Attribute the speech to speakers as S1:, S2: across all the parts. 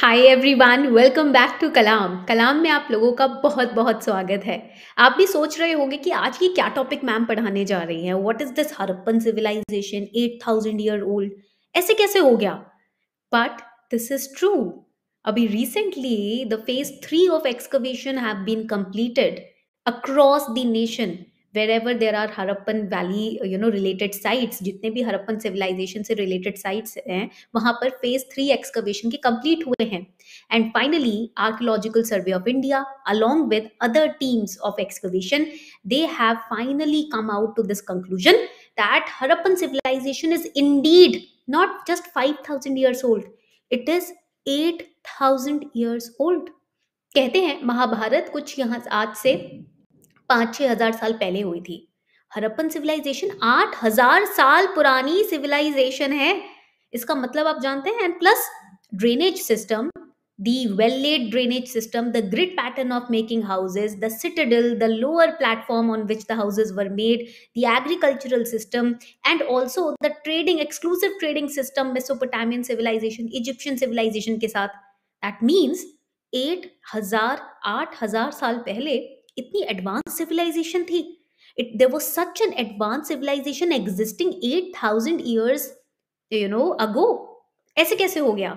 S1: Hi everyone welcome back to Kalam Kalam में आप लोगों का बहुत बहुत स्वागत है आप भी सोच रहे होंगे कि आज की क्या टॉपिक मैम पढ़ाने जा रही हैं what is this Harappan civilization 8000 year old ऐसे कैसे हो गया बट दिस इज ट्रू अभी recently the phase three of excavation have been completed across the nation where ever there are Harappan valley you know related sites जितने भी Harappan civilization से रिलेटेड sites हैं वहाँ पर फेज थ्री एक्सकर्वेशन के कम्प्लीट हुए हैं and finally archaeological survey of India along with other teams of excavation they have finally come out to this conclusion that Harappan civilization is indeed not just five thousand years old it is eight thousand years old कहते हैं महाभारत कुछ यहाँ आज से पाँच छः हजार साल पहले हुई थी हरप्पन सिविलाइजेशन आठ हजार साल पुरानी सिविलाइजेशन है इसका मतलब आप जानते हैं and plus drainage system the well laid drainage system, the grid pattern of making houses, the citadel, the lower platform on which the houses were made, the agricultural system, and also the trading, exclusive trading system, Mesopotamian civilization, Egyptian civilization ke saath. That means 8,000, 8,000 साल पहले इतनी advance civilization थी it there was such an advance civilization existing eight thousand years you know ago ऐसे कैसे हो गया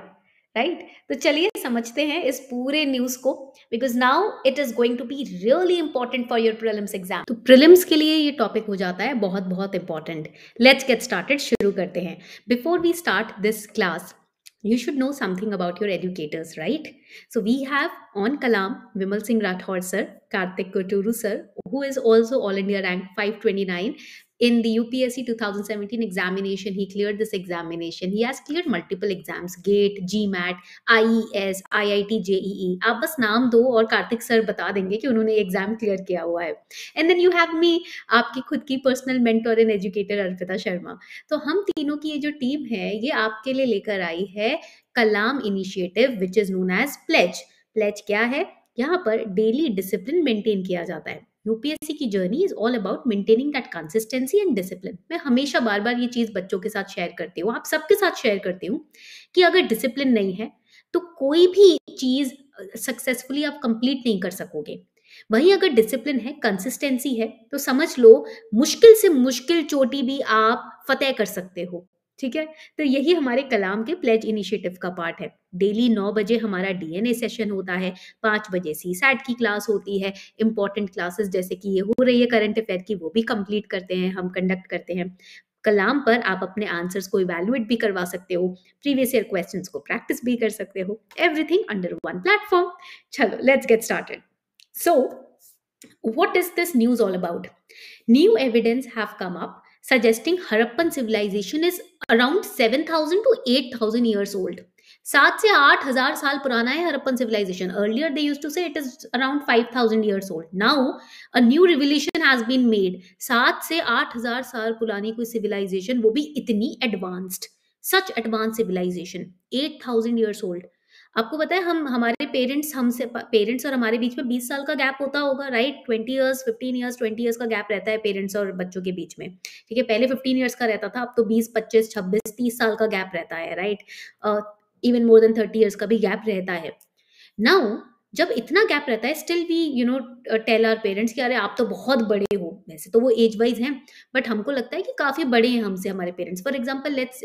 S1: right right? तो चलिए समझते हैं इस पूरे न्यूज को because now it is going to be really important for your prelims exam तो प्रिलिम्स के लिए ये टॉपिक हो जाता है बहुत बहुत इंपॉर्टेंट लेट्स गेट स्टार्टेड शुरू करते हैं before we start this class you should know something about your educators, right? So we have on Kalam Vimal Singh Rathore sir, Karthik Koturu sir, who is also All India rank 529 in the UPSC 2017 examination. He cleared this examination. He has cleared multiple exams GATE, GMAT, IES, IIT, JEE. E. आप बस नाम दो और Kartik sir बता देंगे कि उन्होंने exam clear किया हुआ है and then you have me आपकी खुद की personal mentor and educator Arpita Sharma तो हम तीनों की ये जो टीम है ये आपके लिए लेकर आई है Kalam initiative which is known as pledge pledge क्या है यहाँ पर डेली डिसिप्लिन मेंटेन किया जाता है यूपीएससी की journey is all about maintaining that consistency and discipline मैं हमेशा बार बार ये चीज बच्चों के साथ शेयर करती हूँ आप सबके साथ शेयर करती हूँ कि अगर डिसिप्लिन नहीं है तो कोई भी चीज सक्सेसफुली आप कंप्लीट नहीं कर सकोगे वहीं अगर डिसिप्लिन है कंसिस्टेंसी है तो समझ लो मुश्किल से मुश्किल चोटी भी आप फतेह कर सकते हो ठीक है तो यही हमारे कलाम के प्लेज इनिशिएटिव का पार्ट है डेली नौ बजे हमारा डीएनए सेशन होता है पांच बजे सी सैट की क्लास होती है इंपॉर्टेंट क्लासेस जैसे कि ये हो रही है करंट अफेयर की वो भी कंप्लीट करते हैं हम कंडक्ट करते हैं कलाम पर आप अपने आंसर्स को इवेल्युएट भी करवा सकते हो प्रीवियस ईयर क्वेश्चंस को प्रैक्टिस भी कर सकते हो एवरीथिंग अंडर वन प्लेटफॉर्म चलो let's get started so what is this news all about new evidence have come up suggesting Harappan civilization is around 7000 to 8000 years old. सात से आठ हजार साल पुराना है Harappan civilization earlier they used to say it is around five thousand years old now a new revolution has been made सात से आठ हजार साल पुरानी कोई सिविलाइजेशन वो भी इतनी advanced such advance civilization eight thousand years old आपको पता है हम हमारे पेरेंट्स हमसे पेरेंट्स और हमारे बीच में 20 साल का गैप होता होगा राइट 20 इयर्स 15 इयर्स 20 इयर्स का गैप रहता है पेरेंट्स और बच्चों के बीच में ठीक है पहले 15 इयर्स का रहता था अब तो 20 25 26 30 साल का गैप रहता है right even more than thirty years का भी गैप रहता है नाउ जब इतना गैप रहता है still we you know tell our parents कि अरे आप तो बहुत बड़े हो वैसे तो वो एज वाइज हैं बट हमको लगता है कि काफ़ी बड़े हैं हमसे हमारे parents for example let's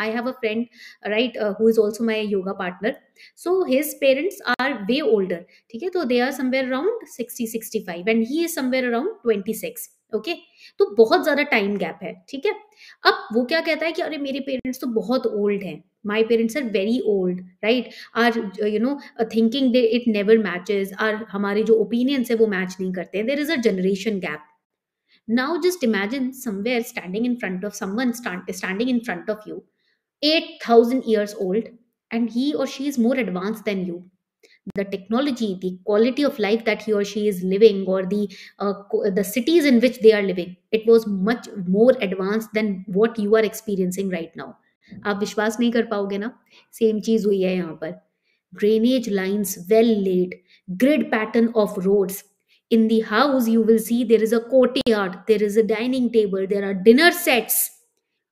S1: I have a friend right who is also my yoga partner so his parents are way older ठीक है तो they are somewhere around sixty sixty five and he is somewhere around twenty six okay तो बहुत ज़्यादा time gap है ठीक है अब वो क्या कहता है कि अरे मेरे पेरेंट्स तो बहुत ओल्ड हैं my parents are very old right our uh, you know uh, thinking they it never matches our हमारे opinions है वो match there is a generation gap now just imagine somewhere standing in front of someone stand, standing in front of you 8000 years old and he or she is more advanced than you the technology the quality of life that he or she is living or the uh, the cities in which they are living it was much more advanced than what you are experiencing right now आप विश्वास नहीं कर पाओगे ना same चीज हुई है यहाँ पर drainage well laid grid pattern of of in the house you will see there is a a art there is a dining table there are dinner sets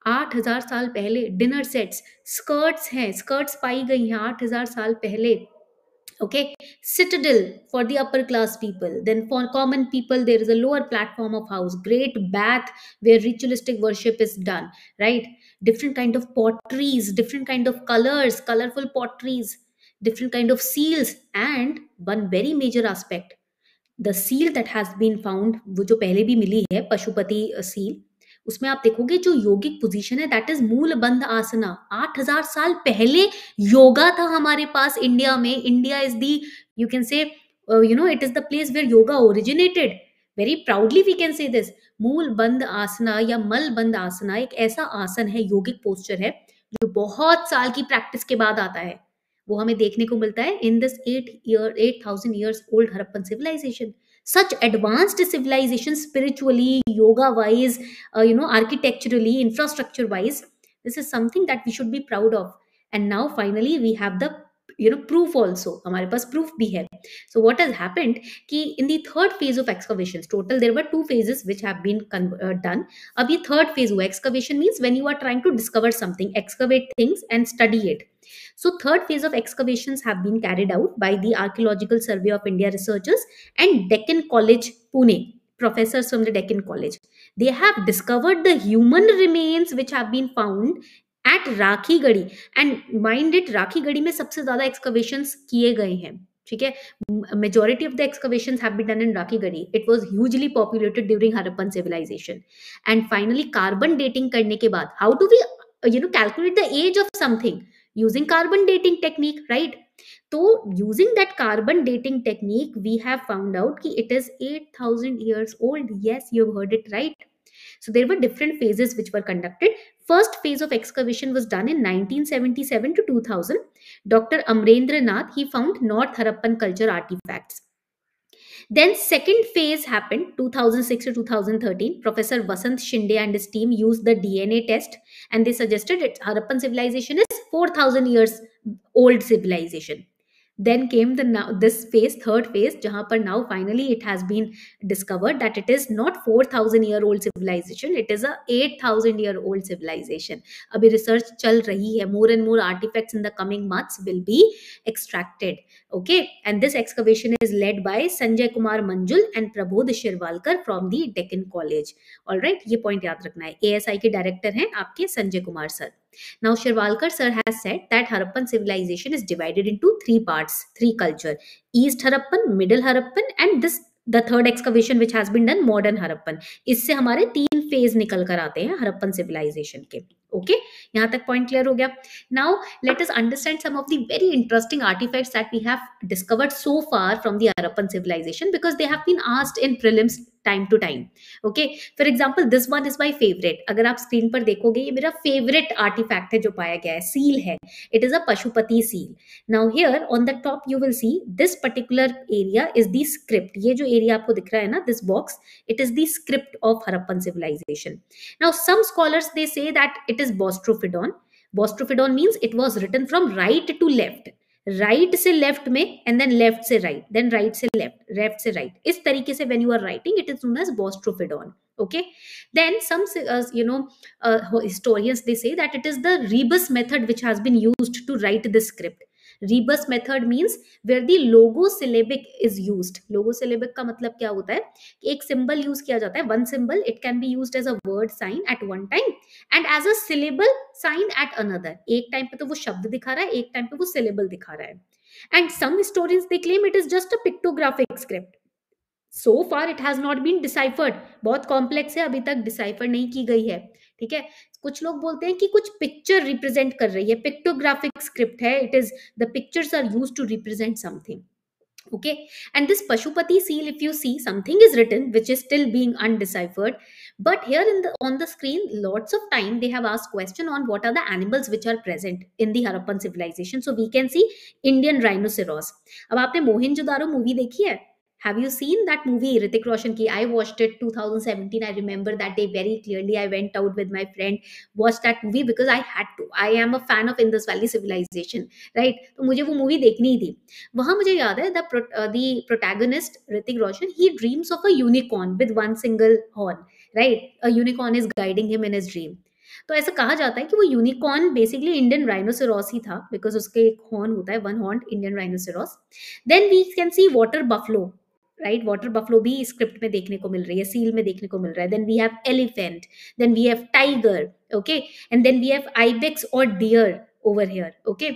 S1: आठ हजार साल पहले डिनर सेट्स स्कर्ट्स हैं स्कर्ट्स पाई गई हैं आठ हजार साल पहले okay citadel for the upper class people then for common people there is a lower platform of house great bath where ritualistic worship is done right different kind of potteries different kind of colors colorful potteries different kind of seals and one very major aspect the seal that has been found वो जो पहले भी मिली है Pashupati seal उसमें आप देखोगे जो yogic position है that is Mulabandhasana 8000 साल पहले योगा था हमारे पास इंडिया में India is the you can say you know it is the place where yoga originated very proudly we can say this मूल बंद आसना या मल बंद आसना एक ऐसा आसन है योगिक पोस्टर है जो बहुत साल की प्रैक्टिस के बाद आता है वो हमें देखने को मिलता है in this eight year eight thousand years old Harappan civilization such advanced civilization spiritually yoga wise you know architecturally infrastructure wise this is something that we should be proud of and now finally we have the you know proof also हमारे पास proof भी है So what has happened कि in the third phase of excavations, total there were two phases which have been uh, done. अब ये third phase हुआ excavation means when you are trying to discover something, excavate things and study it. So third phase of excavations have been carried out by the Archaeological Survey of India researchers and Deccan College Pune professors from the Deccan College. They have discovered the human remains which have been found at Rakhigarhi and mind it Rakhigarhi में सबसे ज्यादा excavation किए गए हैं ठीक है majority of the excavation have Rakhigarhi it was hugely populated during Harappan civilization and finally carbon dating करने के बाद how to we you know calculate the age of something using carbon dating technique right तो using that carbon dating technique we have found out कि it is eight thousand years old yes you heard it right So there were different phases which were conducted. First phase of excavation was done in 1977 to Dr. Amrendra Nath, he found North Harappan culture artifacts. Then second phase happened 2006 to 2013. Professor Vasant Shinde and his team used the DNA test and they suggested that Harappan civilization is 4000 years old civilization. then came the now this phase third phase jahan par now finally it has been discovered that it is not 4000 year old civilization it is a 8000 year old civilization abhi research chal rahi hai more and more artifacts in the coming months will be extracted Okay, and this excavation is led by Sanjay Kumar Manjul and Prabodh Shirwalkar from the Deccan College. All right, ये point याद रखना है. ASI के director हैं आपके Sanjay Kumar sir. Now Shirwalkar sir has said that Harappan civilization is divided into three parts, three culture: East Harappan, Middle Harappan, and this the third excavation which has been done modern Harappan इससे हमारे तीन phase निकल कर आते हैं Harappan civilisation के okay यहां तक पॉइंट क्लियर हो गया now let us understand some of the very interesting artifacts that we have discovered so far from the Harappan civilization because they have been asked in prelims time to time okay for example this one is my favourite अगर आप screen पर देखोगे ये मेरा favourite artefact है जो पाया गया है सील है it is a Pashupati seal now here on the top you will see this particular area is the script ये जो एरिया आपको दिख रहा है ना this box it is the script of Harappan civilization now some scholars they say that it is bostrophidon bostrophidon means it was written from right to left right se left me and then left se right then right se left left se right is tarike se when you are writing it is known as bostrophidon okay then some uh, you know uh, historians they say that it is the rebus method which has been used to write the script rebus method means where the logo syllabic is use logo syllabic का मतलब क्या होता है कि एक symbol use किया जाता है one symbol it can be use as a word sign at one time and as a syllable sign at another एक टाइम पे तो वो शब्द दिखा रहा है एक टाइम पे वो सिलेबल दिखा रहा है and some stories they claim it is just a pictographic script so far it has not been deciphered बहुत कॉम्प्लेक्स है अभी तक डिसाइफर नहीं की गई है ठीक है कुछ लोग बोलते हैं कि कुछ पिक्चर रिप्रेजेंट कर रही है पिक्टोग्राफिक स्क्रिप्ट है it is the pictures are use to represent something okay and this Pashupati seal if you see something is written which is still being undeciphered but here in on the screen lots of time they have ask question on what are the animals which are present in the Harappan civilization so we can see Indian rhinoceros अब आपने Mohin जुदारो movie देखी है Have you seen that movie, Ritik Roshan ki? I watched it 2017. I remember that day very clearly. I went out with my friend, watched that movie because I had to. I am a fan of Indus Valley civilization, right? तो मुझे वो movie देखनी ही थी वहां मुझे याद है the protagonist Hrithik Roshan he dreams of a unicorn with one single horn right a unicorn is guiding him in his dream तो ऐसा कहा जाता है कि वो यूनिकॉर्न बेसिकली इंडियन राइनोसेरोस ही था बिकॉज उसके एक हॉर्न होता है one horn Indian rhinoceros then we can see water buffalo right water buffalo भी स्क्रिप्ट में देखने को मिल रही है सील में देखने को मिल रहा है then we have elephant then we have tiger okay and then we have ibex और डियर ओवर हेयर ओके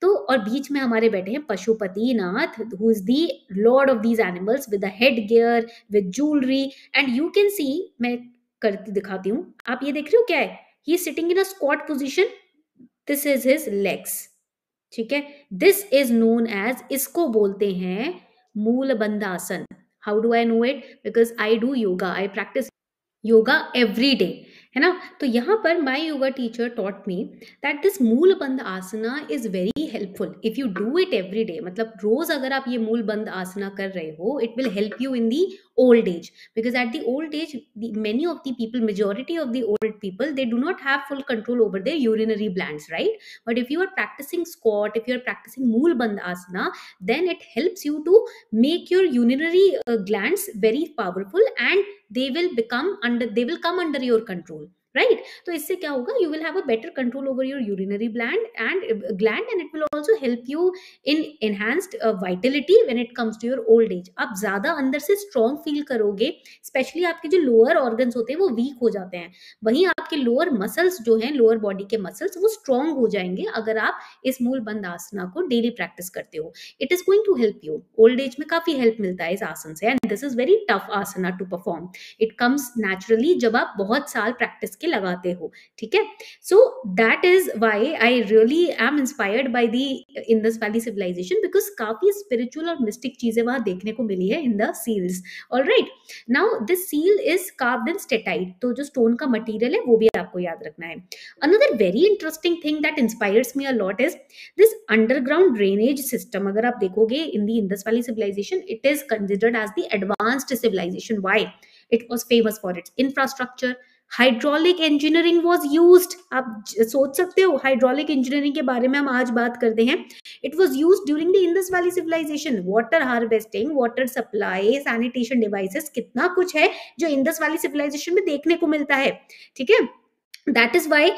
S1: तो और बीच में हमारे बैठे हैं Pashupatinath who is the lord of these animals with head gear with jewellery and you can see मैं करती दिखाती हूँ आप ये देख रहे हो क्या है he sitting in a squat position this is his legs ठीक है दिस इज नोन एज इसको बोलते हैं Moola Bandhasan. How do I know it because I do yoga I practise yoga every day है ना तो यहाँ पर my yoga teacher taught me that this मूल Bandhasana is very helpful if you do it every day मतलब रोज अगर आप ये मूल बंद आसना कर रहे हो it will help you in the old age because at the old age the, many of the people majority of the old people they do not have full control over their urinary glands right but if you are practicing squat if you are practicing mool asana, then it helps you to make your urinary uh, glands very powerful and they will become under they will come under your control right तो इससे क्या होगा you will have a better control over your urinary bladder and gland and it will also help you in enhanced vitality when it comes to your old age आप ज्यादा अंदर से strong feel करोगे specially आपके जो lower organs होते हैं वो वीक हो जाते हैं वहीं आपके लोअर मसल्स जो हैं लोअर बॉडी के मसल्स वो स्ट्रॉन्ग हो जाएंगे अगर आप इस मूल बंद आसना को डेली प्रैक्टिस करते हो it is going to help you old age में काफी हेल्प मिलता है इस आसन से and this is very tough asana to perform it comes naturally जब आप बहुत साल प्रैक्टिस के लगाते हो ठीक है so that is why I really am inspired by the Indus valley civilization because काफी स्पिरिचुअल और मिस्टिक चीजें वहां देखने को मिली है in the seals all right now this seal is carved in steatite तो जो स्टोन का मटीरियल है वो भी आपको याद रखना है another very interesting thing that inspires me a lot is this underground drainage system अगर आप देखोगे in the Indus valley civilization it is considered as the advanced civilization why it was famous for its infrastructure hydraulic engineering was use आप सोच सकते हो hydraulic engineering के बारे में हम आज बात करते हैं it was use during the Indus valley civilization water harvesting water supply sanitation devices कितना कुछ है जो इंडस वैली सिविलाइजेशन में देखने को मिलता है ठीक है that is why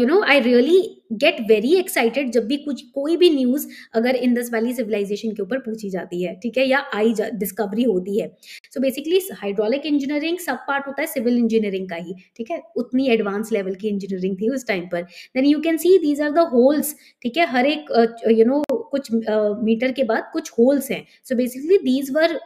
S1: you know I really get very excited जब भी कुछ कोई भी न्यूज अगर इंदस वैली सिविलाइजेशन के ऊपर पूछी जाती है ठीक है या आई डिस्कवरी होती है सो बेसिकली हाइड्रोलिक इंजीनियरिंग सब पार्ट होता है सिविल इंजीनियरिंग का ही ठीक है उतनी एडवांस लेवल की इंजीनियरिंग थी उस टाइम पर then you can see these are the holes ठीक है हर एक यू uh, नो कुछ मीटर के बाद कुछ होल्स हैं so basically these were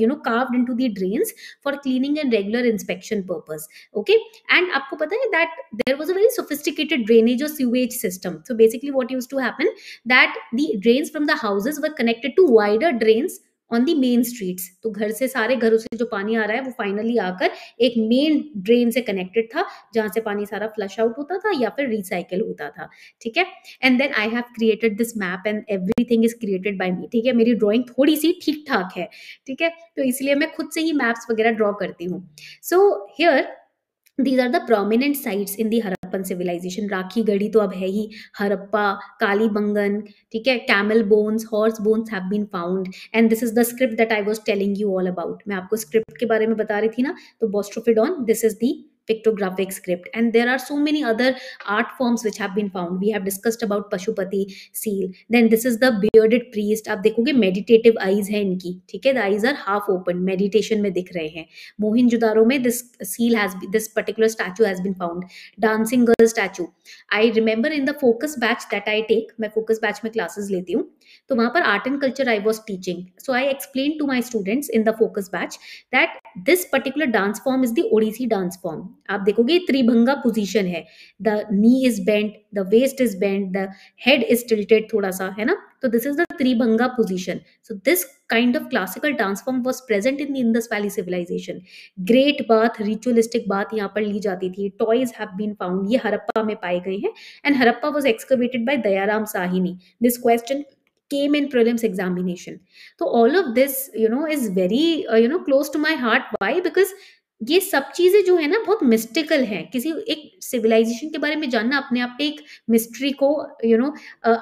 S1: you know carved into the drains for cleaning and regular inspection purpose okay and आपको पता है that there was a very sophisticated drainage और sewage system so basically what used to happen that the drains from the houses were connected to wider drains on the main streets तो घर से सारे घरों से जो पानी आ रहा है वो फाइनली आकर एक मेन ड्रेन से कनेक्टेड था जहां से पानी सारा फ्लश आउट होता था या फिर रिसाइकिल होता था ठीक है and then I have created this map and everything is created by me ठीक है मेरी ड्रॉइंग थोड़ी सी ठीक ठाक है ठीक है तो इसलिए मैं खुद से ही मैप्स वगैरह ड्रॉ करती हूँ so here these are the prominent sites in the हर हड़प्पन सिविलाइजेशन राखी गढ़ी तो अब है ही हड़प्पा काली बंगन ठीक है camel bones horse bones have been found and this is the script that I was telling you all about मैं आपको script के बारे में बता रही थी ना तो boustrophedon this is the pictographic script and there are so many other art forms which have been found we have discussed about pashupati seal then this is the bearded priest aap dekhoge meditative eyes hai inki theek hai the eyes are half open meditation में दिख रहे हैं मोहिनजोदारो mein this seal has been, this particular statue has been found dancing girl statue I remember in the focus batch that I take मैं focus batch mein classes leti hu to wahan par art and culture I was teaching so I explained to my students in the focus batch that this particular dance form is the Odissi dance form आप देखोगे Tribhanga position है the knee is bent the waist is bent the head is tilted थोड़ा सा है ना तो this is the Tribhanga position so this kind of classical dance form was present in Indus valley civilization great bath ritualistic bath यहाँ पर ली जाती थी toys have been found ये हरप्पा में पाए गए हैं and Harappa was excavated by Dayaram Sahni this question came in prelims examination so तो all of this you know is very uh, you know close to my heart why because ये सब चीजें जो है ना बहुत मिस्टिकल है किसी एक सिविलाइजेशन के बारे में जानना अपने आप पे एक मिस्ट्री को यू नो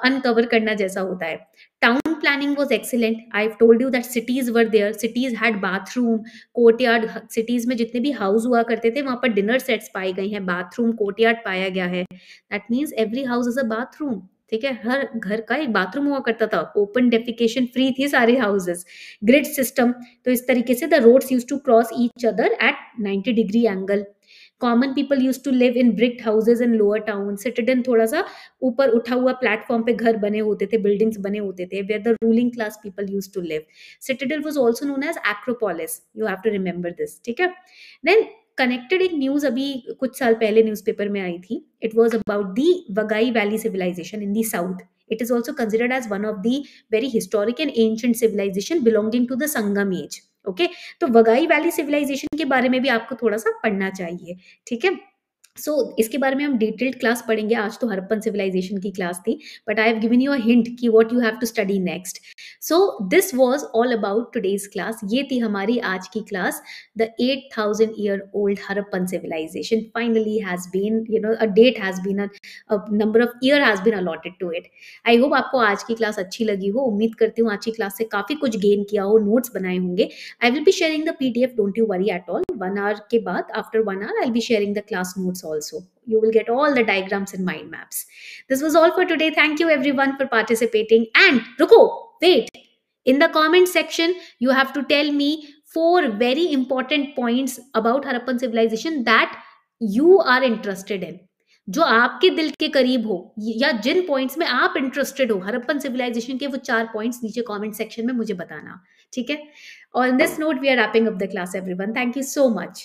S1: अनकवर करना जैसा होता है town planning was excellent I told you that cities were there cities had bathroom courtyard cities में जितने भी हाउस हुआ करते थे वहां पर डिनर सेट्स पाए गए हैं बाथरूम कोर्टयार्ड पाया गया है that means every house is a bathroom ठीक है हर घर का एक बाथरूम हुआ करता था ओपन डेफिकेशन फ्री थी सारे हाउसेस ग्रिड सिस्टम तो इस तरीके से the roads use to cross each other at 90 degree angle common people use to live in bricked houses in lower town citadel थोड़ा सा ऊपर उठा हुआ प्लेटफॉर्म पे घर बने होते थे बिल्डिंग्स बने होते थे where the ruling class people use to live citadel was also known as acropolis you have to remember this ठीक है देन कनेक्टेड एक न्यूज अभी कुछ साल पहले न्यूज़पेपर में आई थी it was about the Vaigai valley civilization in the south it is also considered as one of the very historic and ancient civilization belonging to the Sangam age okay तो Vaigai valley civilisation के बारे में भी आपको थोड़ा सा पढ़ना चाहिए ठीक है सो so, इसके बारे में हम डिटेल्ड क्लास पढ़ेंगे आज तो हरपन सिविलाइजेशन की क्लास थी but I have given you a hint कि what you have to study next so this was all about today's class ये थी हमारी आज की क्लास the 8000 year old Harappan civilization finally has been you know a date has been number of year has been allotted to it I hope आपको आज की class अच्छी लगी हो उम्मीद करती हूँ आज की क्लास से काफी कुछ गेन किया हो नोट्स बनाए होंगे I will be sharing the F don't you worry at all one hour के बाद after one hour I will be sharing the class notes diagrams also. You will get all the diagrams and mind maps. This was all for today. Thank you everyone for participating. And Ruko, wait. In the comment section, you have to tell me four very important points about Harappan civilization that you are interested in. जो आपके दिल के करीब हो या जिन points में आप interested हो हरप्पन सिविलाइजेशन के वो चार पॉइंट्स नीचे कमेंट सेक्शन में मुझे बताना ठीक है on this note we are wrapping up the class everyone thank you so much